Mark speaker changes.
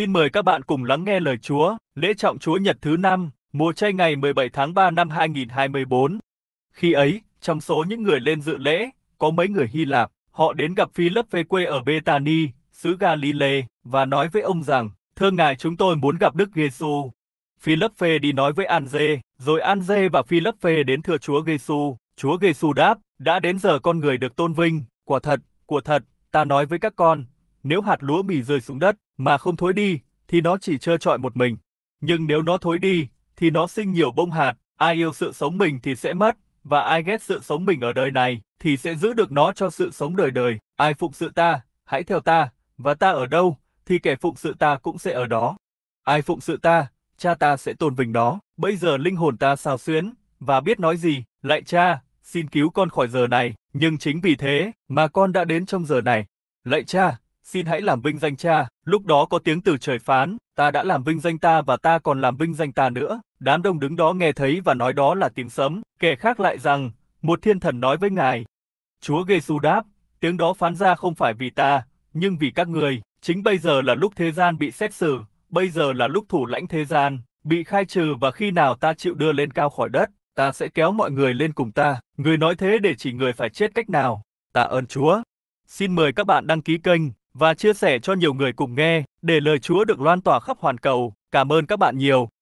Speaker 1: Xin mời các bạn cùng lắng nghe lời Chúa, lễ trọng Chúa Nhật thứ năm, mùa chay ngày 17 tháng 3 năm 2024. Khi ấy, trong số những người lên dự lễ, có mấy người Hy Lạp, họ đến gặp Phi Lấp về quê ở Bethany, xứ Galilee, và nói với ông rằng, thưa ngài chúng tôi muốn gặp Đức Giêsu. Phi Lấp Phê đi nói với An Dê, rồi An Dê và Phi Lấp Phê đến thưa Chúa Giêsu. Chúa Giêsu đáp, đã đến giờ con người được tôn vinh, quả thật, quả thật, ta nói với các con, nếu hạt lúa mì rơi xuống đất, mà không thối đi, thì nó chỉ trơ trọi một mình. Nhưng nếu nó thối đi, thì nó sinh nhiều bông hạt, ai yêu sự sống mình thì sẽ mất, và ai ghét sự sống mình ở đời này, thì sẽ giữ được nó cho sự sống đời đời. Ai phụng sự ta, hãy theo ta, và ta ở đâu, thì kẻ phụng sự ta cũng sẽ ở đó. Ai phụng sự ta, cha ta sẽ tôn vinh đó. Bây giờ linh hồn ta sao xuyến, và biết nói gì, lại cha, xin cứu con khỏi giờ này, nhưng chính vì thế mà con đã đến trong giờ này. Lạy cha, xin hãy làm vinh danh cha, lúc đó có tiếng từ trời phán, ta đã làm vinh danh ta và ta còn làm vinh danh ta nữa. Đám đông đứng đó nghe thấy và nói đó là tiếng sấm, kẻ khác lại rằng, một thiên thần nói với ngài. Chúa Giêsu đáp, tiếng đó phán ra không phải vì ta, nhưng vì các người, chính bây giờ là lúc thế gian bị xét xử, bây giờ là lúc thủ lãnh thế gian, bị khai trừ và khi nào ta chịu đưa lên cao khỏi đất, ta sẽ kéo mọi người lên cùng ta. Người nói thế để chỉ người phải chết cách nào. Tạ ơn Chúa. Xin mời các bạn đăng ký kênh và chia sẻ cho nhiều người cùng nghe để lời Chúa được loan tỏa khắp hoàn cầu. Cảm ơn các bạn nhiều.